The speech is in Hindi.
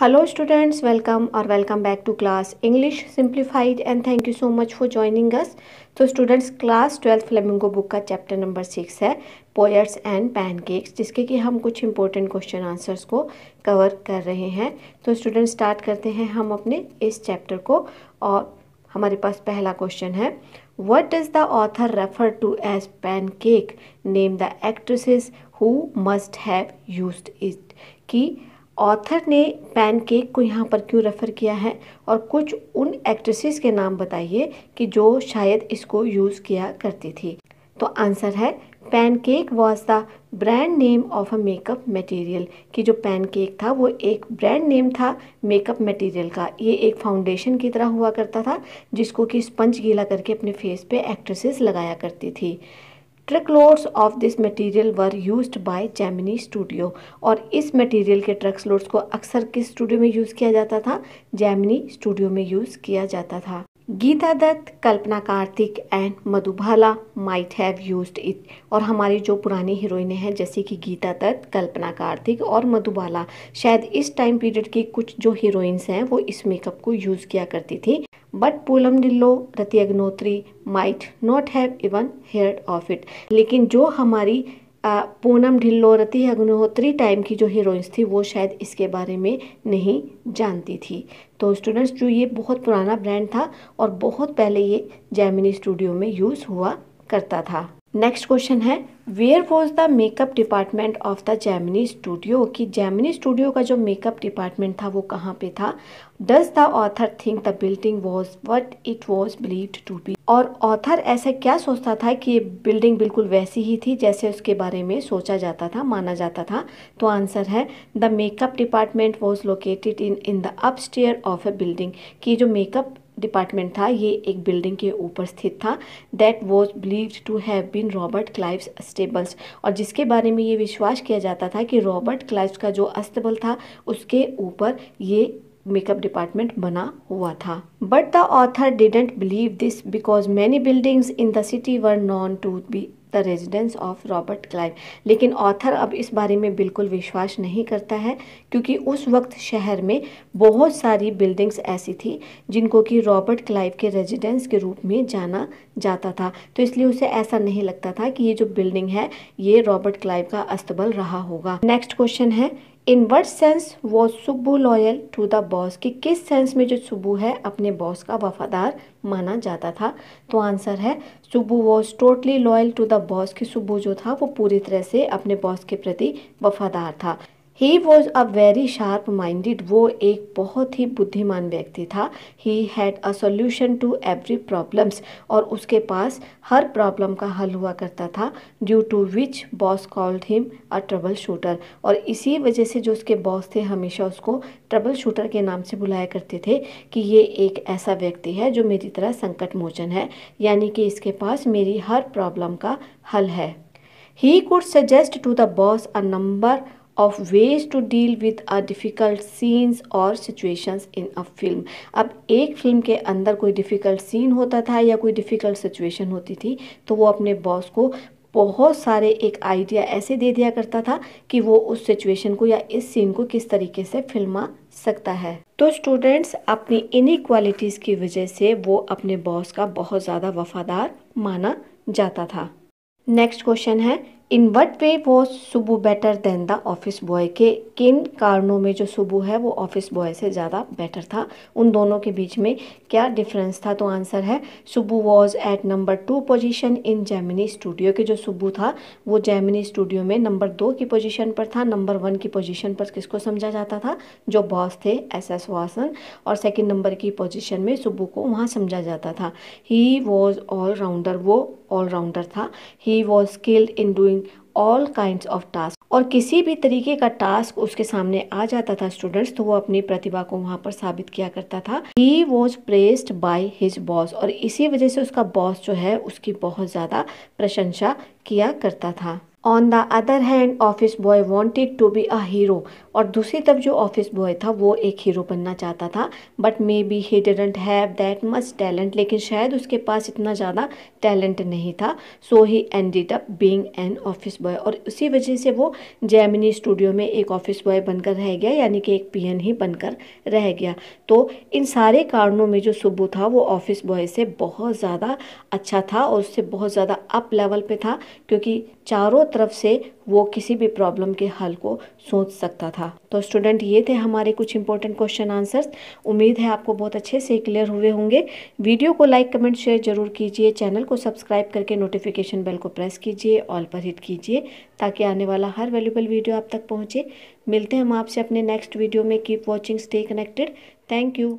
हेलो स्टूडेंट्स वेलकम और welcome back to class English simplified and thank you so much for joining us तो students class twelfth Flamingo book का चैप्टर नंबर सिक्स है पोयर्स एंड पैनकेक्स जिसके कि हम कुछ इंपॉर्टेंट क्वेश्चन आंसर्स को कवर कर रहे हैं तो स्टूडेंट्स स्टार्ट करते हैं हम अपने इस चैप्टर को और हमारे पास पहला क्वेश्चन है what does the author refer to as pancake name the actresses who must have use it कि ऑथर ने पैनकेक को यहाँ पर क्यों रेफ़र किया है और कुछ उन एक्ट्रेसेस के नाम बताइए कि जो शायद इसको यूज़ किया करती थी तो आंसर है pancake was the brand name of a makeup material कि जो पैनकेक था वो एक ब्रांड नेम था मेकअप मटेरियल का ये एक फाउंडेशन की तरह हुआ करता था जिसको कि स्पंज गीला करके अपने फेस पे एक्ट्रेसेस लगाया करती थी truck loads of this material were used by Gemini studio और इस मटेरियल के ट्रक्स लोड्स को अक्सर किस स्टूडियो में यूज़ किया जाता था जैमिनी स्टूडियो में यूज़ किया जाता था Gita Dutt Kalpana Kartik and Madhubala might have used it और हमारी जो पुरानी हीरोइनें हैं जैसे कि गीता दत्त कल्पना कार्तिक और मधुबाला शायद इस टाइम पीरियड की कुछ जो हीरोइंस हैं वो इस मेकअप को यूज़ किया करती थी but Poonam Dhillon Rati Agnihotri might not have even heard of it लेकिन जो हमारी पूनम ढिल्लो रति अग्निहोत्री टाइम की जो हीरोइंस थी वो शायद इसके बारे में नहीं जानती थी तो स्टूडेंट्स जो ये बहुत पुराना ब्रांड था और बहुत पहले ये जैमिनी स्टूडियो में यूज़ हुआ करता था नेक्स्ट क्वेश्चन है where was the makeup department of the Gemini studio कि जैमिनी स्टूडियो का जो मेकअप डिपार्टमेंट था वो कहाँ पे था does the author think the building was what it was believed to be और ऑथर ऐसा क्या सोचता था कि ये बिल्डिंग बिल्कुल वैसी ही थी जैसे उसके बारे में सोचा जाता था माना जाता था तो आंसर है the makeup department was located in in the upstair of a building कि जो मेकअप डिपार्टमेंट था ये एक बिल्डिंग के ऊपर स्थित था that was believe to have been Robert Clive's stables और जिसके बारे में ये विश्वास किया जाता था कि रॉबर्ट क्लाइव्स का जो अस्तबल था उसके ऊपर ये मेकअप डिपार्टमेंट बना हुआ था but the author didn't believe this because many buildings in the city were known to be the residence of Robert Clive लेकिन ऑथर अब इस बारे में बिल्कुल विश्वास नहीं करता है क्योंकि उस वक्त शहर में बहुत सारी बिल्डिंग्स ऐसी थी जिनको कि रॉबर्ट क्लाइव के रेजिडेंस के रूप में जाना जाता था तो इसलिए उसे ऐसा नहीं लगता था कि ये जो बिल्डिंग है ये रॉबर्ट क्लाइव का अस्तबल रहा होगा नेक्स्ट क्वेश्चन है इन what sense was Subbu loyal to the boss कि किस सेंस में जो सुबू है अपने बॉस का वफादार माना जाता था तो आंसर है Subbu was totally loyal to the boss कि सुबू जो था वो पूरी तरह से अपने बॉस के प्रति वफादार था he was a very sharp minded वो एक बहुत ही बुद्धिमान व्यक्ति था he had a solution to every problems और उसके पास हर प्रॉब्लम का हल हुआ करता था due to which boss called him a trouble shooter और इसी वजह से जो उसके बॉस थे हमेशा उसको ट्रबल शूटर के नाम से बुलाया करते थे कि ये एक ऐसा व्यक्ति है जो मेरी तरह संकट मोचन है यानी कि इसके पास मेरी हर प्रॉब्लम का हल है he could suggest to the boss a number of ways to deal with a difficult scenes और situations in a फिल्म अब एक फिल्म के अंदर कोई डिफ़िकल्ट सीन होता था या कोई डिफ़िकल्ट सिचुएशन होती थी तो वो अपने बॉस को बहुत सारे एक आइडिया ऐसे दे दिया करता था कि वो उस सिचुएशन को या इस सीन को किस तरीके से फिल्मा सकता है तो स्टूडेंट्स अपनी इन्हीं क्वालिटीज़ की वजह से वो अपने बॉस का बहुत ज़्यादा वफादार माना जाता था नेक्स्ट क्वेश्चन है in what way was Subbu better than the office boy के किन कारणों में जो सुबह है वो ऑफिस बॉय से ज़्यादा बेटर था उन दोनों के बीच में क्या डिफरेंस था तो आंसर है Subbu was at number two position in Gemini studio के जो सुबह था वो जैमिनी स्टूडियो में नंबर दो की पोजिशन पर था नंबर वन की पोजिशन पर किसको समझा जाता था जो बॉस थे एस एस वासन और सेकेंड नंबर की पोजिशन में सुबह को वहाँ समझा जाता था ही वॉज ऑल राउंडर वो ऑल राउंडर था he was skilled in doing all kind of task और किसी भी तरीके का टास्क उसके सामने आ जाता था स्टूडेंट्स तो वो अपनी प्रतिभा को वहाँ पर साबित किया करता था he was praised by his boss और इसी वजह से उसका बॉस जो है उसकी बहुत ज़्यादा प्रशंसा किया करता था on the other hand office boy wanted to be a hero और दूसरी तरफ जो ऑफिस बॉय था वो एक हीरो बनना चाहता था but maybe he didn't have that much talent लेकिन शायद उसके पास इतना ज़्यादा टैलेंट नहीं था so he ended up being an office boy और उसी वजह से वो जैमिनी स्टूडियो में एक ऑफिस बॉय बनकर रह गया यानी कि एक एन ही बनकर रह गया तो इन सारे कारणों में जो सुबू था वो ऑफिस बॉय से बहुत ज़्यादा अच्छा था और उससे बहुत ज़्यादा अप लेवल पे था क्योंकि चारों तरफ से वो किसी भी प्रॉब्लम के हल को सोच सकता था तो स्टूडेंट ये थे हमारे कुछ इंपॉर्टेंट क्वेश्चन आंसर्स उम्मीद है आपको बहुत अच्छे से क्लियर हुए होंगे वीडियो को लाइक कमेंट शेयर जरूर कीजिए चैनल को सब्सक्राइब करके नोटिफिकेशन बेल को प्रेस कीजिए ऑल पर हिट कीजिए ताकि आने वाला हर वैल्यूबल वीडियो आप तक पहुँचे मिलते हैं हम आपसे अपने नेक्स्ट वीडियो में keep watching stay connected thank you